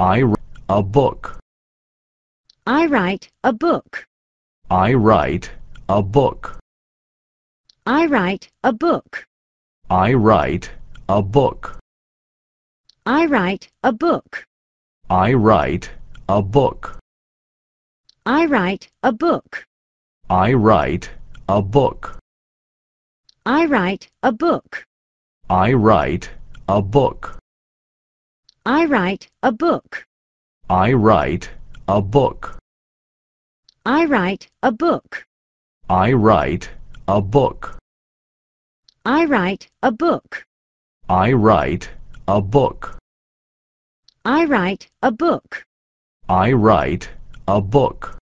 I write a book. I write a book. I write a book. I write a book. I write a book. I write a book. I write a book. I write a book. I write a book. I write a book. I write a book. I write a book. I write a book. I write a book. I write a book. I write a book. I write a book. I write a book. I write a book.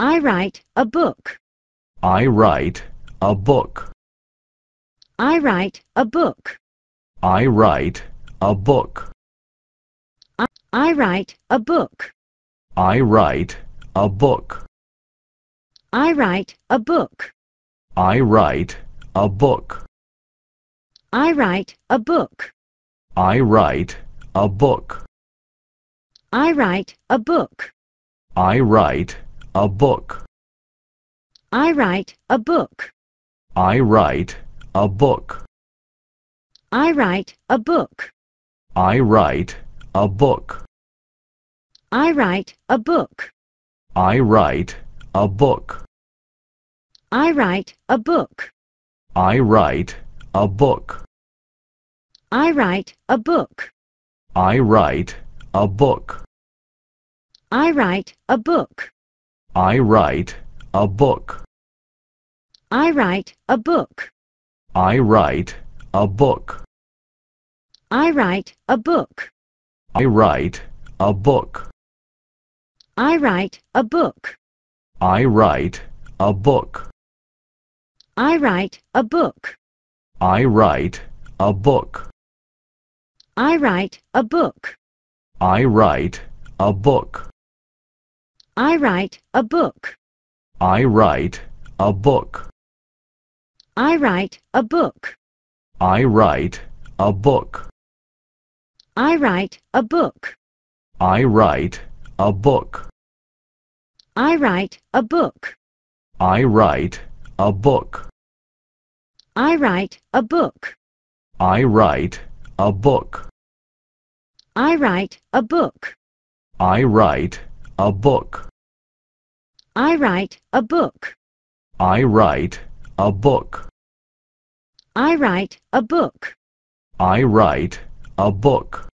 I write a book. I write a book. I write a book. I write a book. I write a book. I write a book. I write a book. I write a book. I write a book. I write a book. I write a book. I write a book. I write a book. I write a book. I write a book. I write a book. I write a book. I write a book. I write a book. I write a book. I write a book. I write a book. I write a book. I write a book. I write a book. I write a book. I write a book. I write a book. I write a book. I write a book. I write a book. I write a book. I write a book. I write a book. I write a book. I write a book. I write a book. I write a book. I write a book. I write a book. I write a book. I write a book. I write a book. I write a book. I write a book. I write a book. I write a book. I write a book. I write a book. I write a book.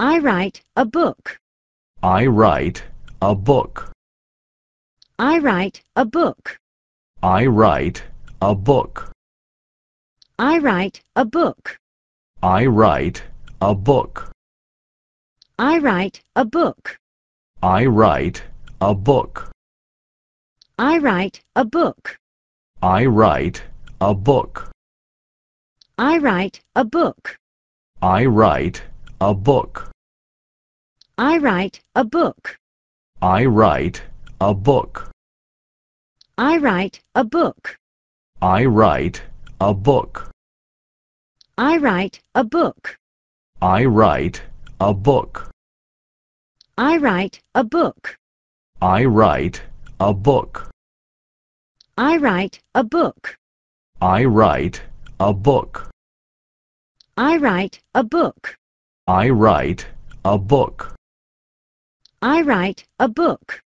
I write a book. I write a book. I write a book. I write a book. I write a book. I write a book. I write a book. I write a book. I write a book. I write a book. I write a book. I write a book. I write a book. I write a book. I write a book. I write a book. I write a book. I write a book. I write a book. I write a book. I write a book. I write a book. I write a book. I write a book. I write a book.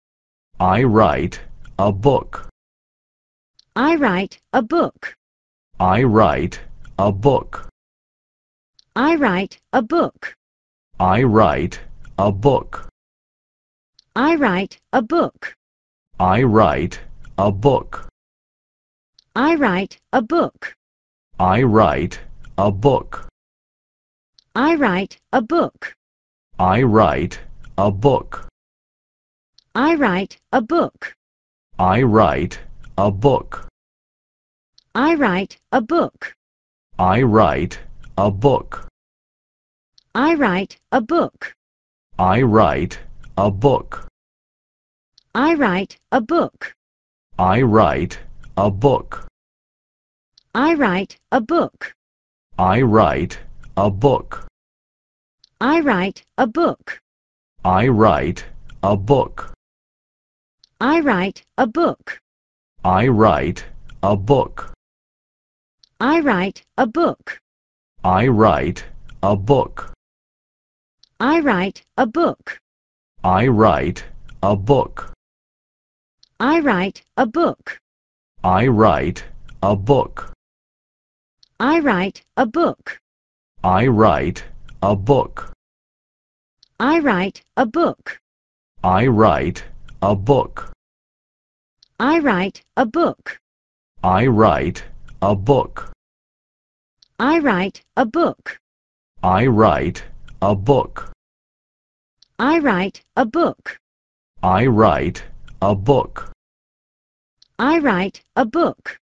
I write a book. I write a book. I write a book. I write a book. I write a book. I write a book. I write a book. I write a book. I write a book. I write a book. I write a book. I write a book. I write a book. I write a book. I write a book. I write a book. I write a book. I write a book. I write a book. I write a book. I write a book. I write a book. I write a book. I write a book. I write a book. I write a book. I write a book. I write a book. I write a book. I write a book. I write a book. I write a book. I write a book. I write a book. I write a book. I write a book. I write a book. I write a book. I write a book. I write a book. I write a book. I write a book.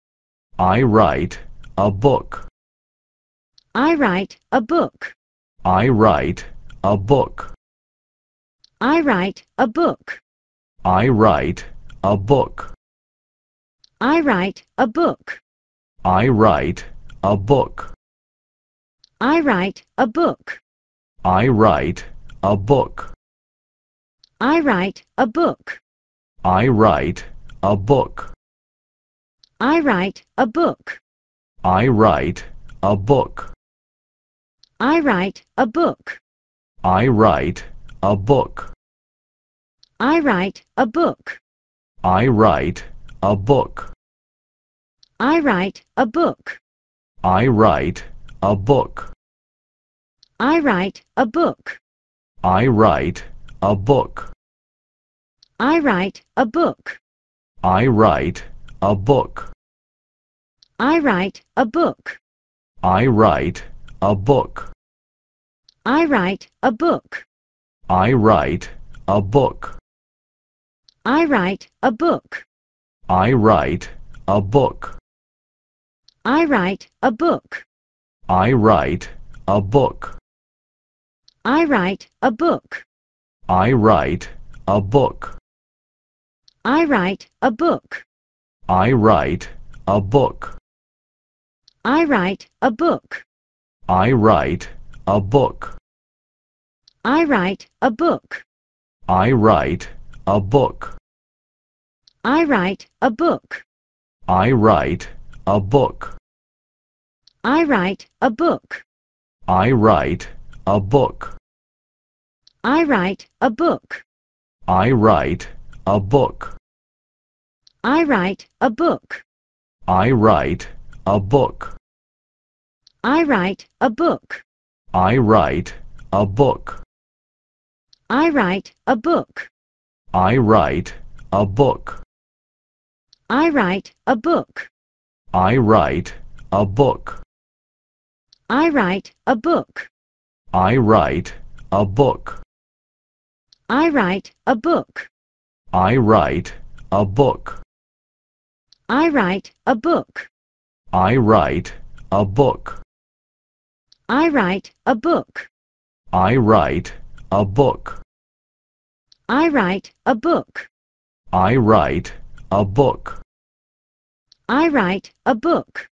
I write a book. I write a book. I write a book. I write a book. I write a book. I write a book. I write a book. I write a book. I write a book. I write a book. I write a book. I write a book. I write a book. I write a book. I write a book. I write a book. I write a book. I write a book. I write a book. I write a book. I write a book. I write a book. I write a book. I write a book. I write a book. I write a book. I write a book. I write a book. I write a book. I write a book. I write a book. I write a book. I write a book. I write a book. I write a book. I write a book. I write a book. I write a book. I write a book. I write a book. I write a book. I write a book. I write a book. I write a book. I write a book. I write a book. I write a book. I write a book. I write a book. I write a book. I write a book. I write a book. I write a book. I write a book. I write a book. I write a book. I write a book. I write a book. I write a book. I write a book. I write a book. I write a book. I write a book. I write a book.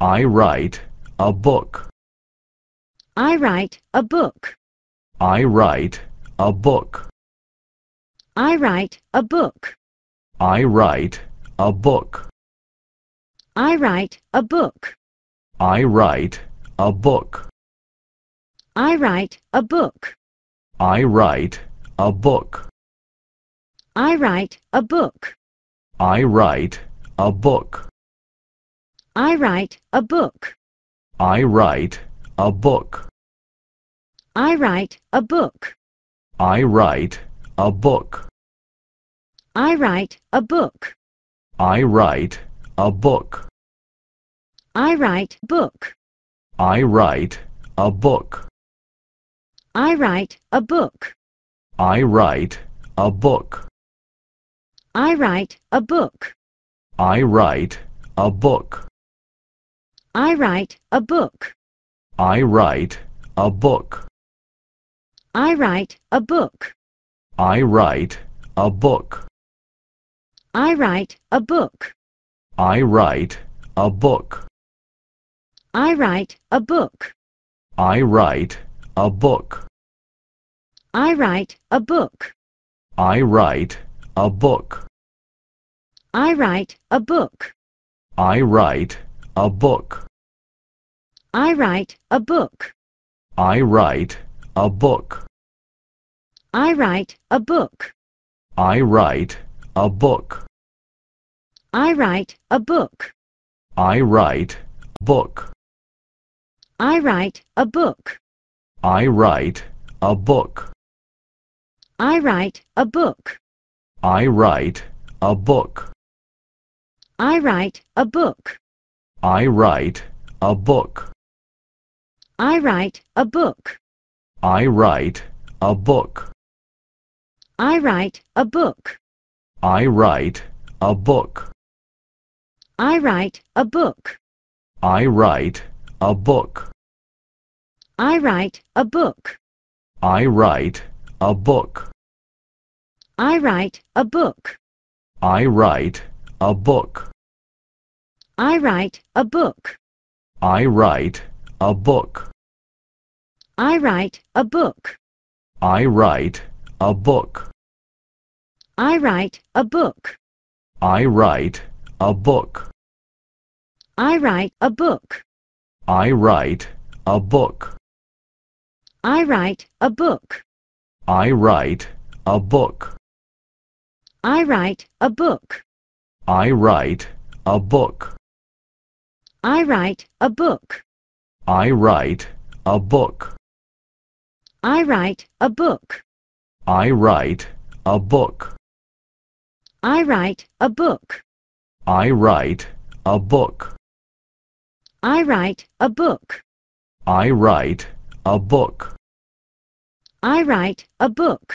I write a book. I write a book. I write a book. I write a book. I write a book. I write a book. I write a book. I write a book. I write a book. I write a book. I write a book. I write a book. I write a book. I write a book. I write a book. I write a book. I write a book. I write book. I write a book. I write a book. I write a book. I write a book. I write a book. I write a book. I write a book. I write a book. I write a book. I write a book. I write a book. I write a book. I write a book. I write a book. I write a book. I write a book. I write a book. I write a book. I write a book. I write a book. I write a book. I write a book. I write book. I write a book. I write a book. I write a book. I write a book. I write a book. I write a book. I write a book. I write a book. I write a book. I write a book. I write a book. I write a book. I write a book. I write a book. I write a book. I write a book. I write a book. I write a book. I write a book. I write a book. I write a book. I write a book. I write a book. I write a book. I write a book. I write a book. I write a book. I write a book. I write a book. I write a book. I write a book. I write a book. I write a book. I write a book. I write a book. I write a book. I write a book.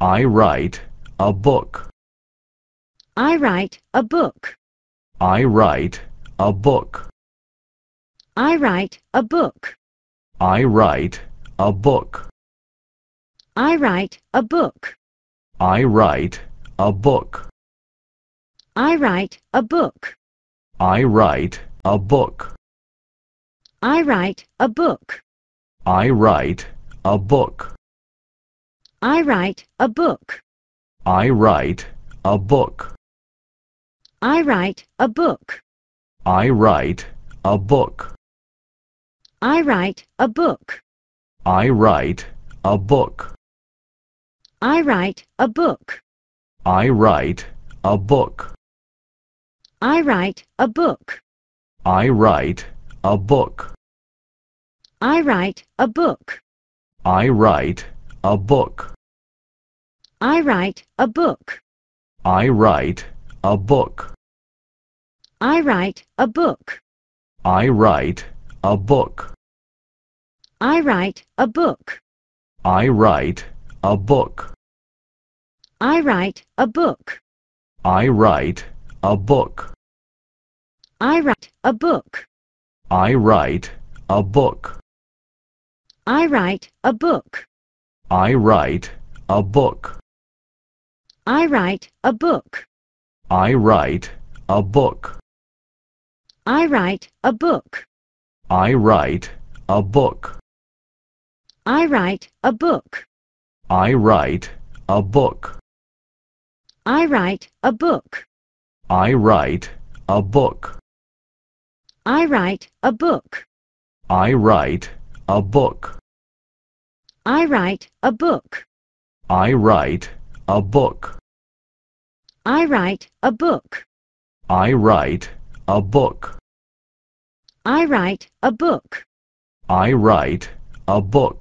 I write a book. I write a book. I write a book. I write a book. I write a book. I write a book. I write a book. I write a book. I write a book. I write a book. I write a book. I write a book. I write a book. I write a book. I write a book. I write a book. I write a book. I write a book. I write a book. I write a book. I write a book. I write a book. I write a book. I write a book. I write a book. I write a book. I write a book. I write a book. I write a book. I write a book. I write a book. I write a book. I write a book. I write a book. I write a book. I write a book. I write a book. I write a book. I write a book. I write a book. I write a book. I write a book. I write a book. I write a book. I write a book. I write a book. I write a book. I write a book. I write a book. I write a book. I write a book.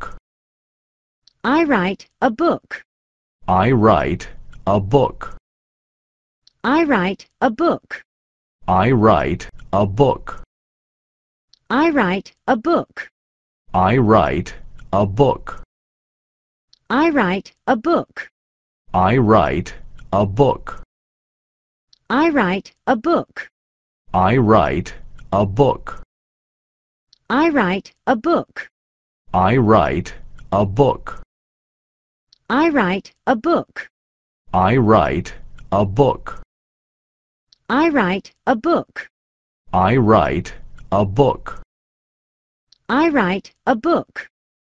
I write a book. I write a book. I write a book. I write a book. I write a book. I write a book. I write a book. I write a book. I write a book. I write a book. I write a book. I write a book. I write a book. I write a book. I write a book. I write a book. I write a book.